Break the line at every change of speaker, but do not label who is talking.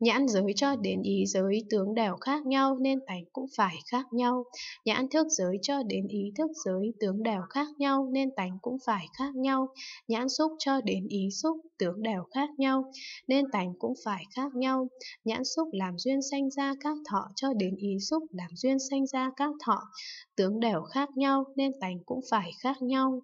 Nhãn giới cho đến ý giới tướng đều khác nhau nên tánh cũng phải khác nhau. Nhãn thức giới cho đến ý thức giới tướng đều khác nhau nên tánh cũng phải khác nhau. Nhãn xúc cho đến ý xúc tướng đều khác nhau nên tánh cũng phải khác nhau. Nhãn xúc làm duyên sanh ra các thọ cho đến ý xúc làm duyên sanh ra các thọ tướng đều khác nhau nên tánh cũng phải khác nhau.